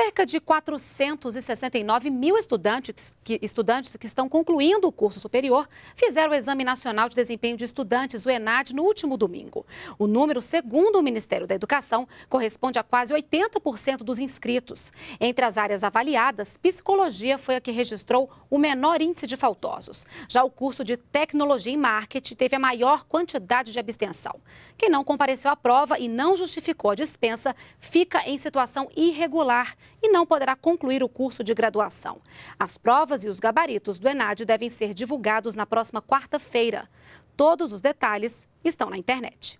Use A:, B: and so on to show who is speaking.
A: Cerca de 469 mil estudantes que, estudantes que estão concluindo o curso superior fizeram o Exame Nacional de Desempenho de Estudantes, o ENAD, no último domingo. O número, segundo o Ministério da Educação, corresponde a quase 80% dos inscritos. Entre as áreas avaliadas, psicologia foi a que registrou o menor índice de faltosos. Já o curso de tecnologia e marketing teve a maior quantidade de abstenção. Quem não compareceu à prova e não justificou a dispensa fica em situação irregular e não poderá concluir o curso de graduação. As provas e os gabaritos do ENAD devem ser divulgados na próxima quarta-feira. Todos os detalhes estão na internet.